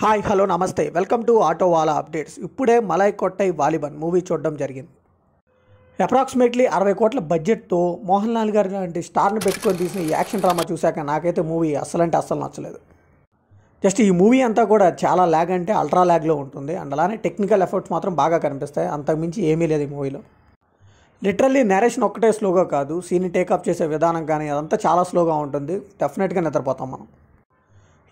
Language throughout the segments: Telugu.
హాయ్ హలో నమస్తే వెల్కమ్ టు ఆటో వాలా అప్డేట్స్ ఇప్పుడే మలై కొట్టై వాలిబన్ మూవీ చూడడం జరిగింది అప్రాక్సిమేట్లీ అరవై కోట్ల బడ్జెట్తో మోహన్ లాల్ గారి లాంటి స్టార్ని పెట్టుకొని తీసిన ఈ యాక్షన్ డ్రామా చూశాక నాకైతే మూవీ అస్సలంటే అస్సలు నచ్చలేదు జస్ట్ ఈ మూవీ అంతా కూడా చాలా ల్యాగ్ అంటే అల్ట్రా ల్యాగ్లో ఉంటుంది అండ్ అలానే టెక్నికల్ ఎఫర్ట్స్ మాత్రం బాగా కనిపిస్తాయి అంతకుమించి ఏమీ లేదు ఈ మూవీలో లిటరల్లీ నేరేషన్ ఒక్కటే స్లోగా కాదు సీన్ టేకప్ చేసే విధానం కానీ అదంతా చాలా స్లోగా ఉంటుంది డెఫినెట్గా నిద్రపోతాం మనం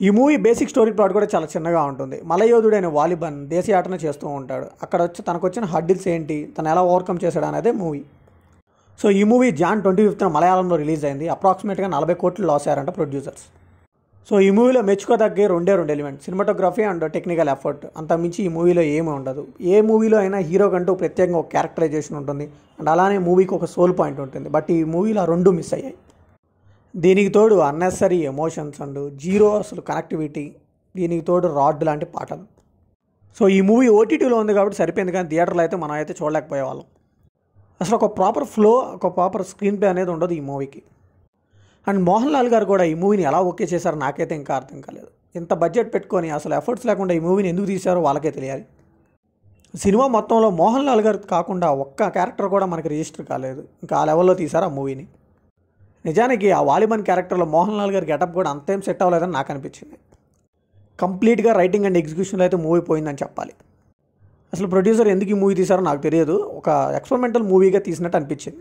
ఈ మూవీ బేసిక్ స్టోరీ ప్లాట్ కూడా చాలా చిన్నగా ఉంటుంది మలయోధుడైన వాలిబన్ ఆటను చేస్తూ ఉంటాడు అక్కడ వచ్చి తనకు వచ్చిన హర్డిల్స్ ఏంటి తను ఎలా ఓవర్కమ్ చేశాడు అనేది మూవీ సో ఈ మూవీ జాన్ ట్వంటీ ఫిఫ్త్న మలయాళంలో రిలీజ్ అయింది అప్రాక్సిమేట్గా నలభై కోట్లు లాస్ అయ్యారంట ప్రొడ్యూసర్స్ సో ఈ మూవీలో మెచ్చుకోదగ్గే రెండే రెండు element cinematography and technical effort అంత మించి ఈ మూవీలో ఏమీ ఉండదు ఏ మూవీలో అయినా హీరో కంటూ ప్రత్యేకంగా ఒక క్యారెక్టరైజేషన్ ఉంటుంది అండ్ అలానే మూవీకి ఒక సోల్ పాయింట్ ఉంటుంది బట్ ఈ మూవీలో రెండు మిస్ అయ్యాయి దీనికి తోడు అన్నెసరీ ఎమోషన్స్ అండ్ జీరో అసలు కనెక్టివిటీ దీనికి తోడు రాడ్ లాంటి పాటలు సో ఈ మూవీ ఓటీటీలో ఉంది కాబట్టి సరిపోయింది కానీ థియేటర్లో అయితే మనం అయితే చూడలేకపోయేవాళ్ళం అసలు ఒక ప్రాపర్ ఫ్లో ఒక ప్రాపర్ స్క్రీన్ ప్లే అనేది ఉండదు ఈ మూవీకి అండ్ మోహన్ లాల్ గారు కూడా ఈ మూవీని ఎలా ఓకే చేశారో నాకైతే ఇంకా అర్థం కాలేదు ఇంత బడ్జెట్ పెట్టుకొని అసలు ఎఫర్ట్స్ లేకుండా ఈ మూవీని ఎందుకు తీశారో వాళ్ళకే తెలియాలి సినిమా మొత్తంలో మోహన్ లాల్ గారు కాకుండా ఒక్క క్యారెక్టర్ కూడా మనకి రిజిస్టర్ కాలేదు ఇంకా ఆ లెవెల్లో తీశారు ఆ మూవీని నిజానికి ఆ వాలిబన్ క్యారెక్టర్లో మోహన్ లాల్ గారి గెటప్ కూడా అంతేం సెట్ అవ్వలేదని నాకు అనిపించింది కంప్లీట్గా రైటింగ్ అండ్ ఎగ్జిక్యూషన్లో అయితే మూవీ పోయిందని చెప్పాలి అసలు ప్రొడ్యూసర్ ఎందుకు ఈ మూవీ తీశారో నాకు తెలియదు ఒక ఎక్స్పెరిమెంటల్ మూవీగా తీసినట్టు అనిపించింది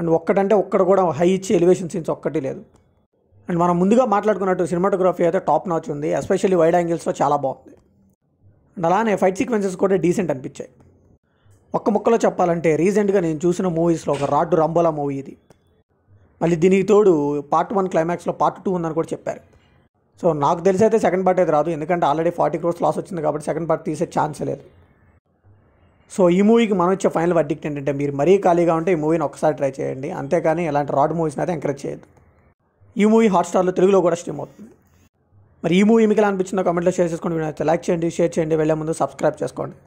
అండ్ ఒక్కటంటే ఒక్కడ కూడా హై ఇచ్చి ఎలివేషన్ సీన్స్ ఒక్కటి లేదు అండ్ మనం ముందుగా మాట్లాడుకున్నట్టు సినిమాటోగ్రఫీ అయితే టాప్ నాచ్ ఉంది ఎస్పెషల్లీ వైడ్ యాంగిల్స్లో చాలా బాగుంది అండ్ అలానే ఫైట్ సీక్వెన్సెస్ కూడా డీసెంట్ అనిపించాయి ఒక్క ముక్కలో చెప్పాలంటే రీసెంట్గా నేను చూసిన మూవీస్లో ఒక రాడ్డు రంబోలా మూవీ ఇది మళ్ళీ దీనికి తోడు పార్ట్ వన్ క్లైమాక్స్లో పార్ట్ టూ ఉందని కూడా చెప్పారు సో నాకు తెలిసి అయితే సెకండ్ పార్ట్ అయితే రాదు ఎందుకంటే ఆల్రెడీ ఫార్టీ క్రోర్స్ లాస్ వచ్చింది కాబట్టి సెకండ్ పార్ట్ తీసే ఛాన్స్ లేదు సో ఈ మూవీకి మనం ఇచ్చే ఫైనల్ వర్డిక్ట్ ఏంటంటే మీరు మరీ ఖాళీగా ఉంటే ఈ మూవీని ఒకసారి ట్రై చేయండి అంతేకాని ఇలాంటి రాడ్ మూవీస్ని అయితే ఎంకరేజ్ చేయదు ఈ మూవీ హాట్స్టార్లో తెలుగులో కూడా స్ట్రీమ్ అవుతుంది మరి ఈ మూవీ మీకు ఎలా అనిపించిందో కమెంట్లో షేర్ చేసుకోండి లైక్ చేయండి షేర్ చేయండి వెళ్ళే ముందు సబ్స్క్రైబ్ చేసుకోండి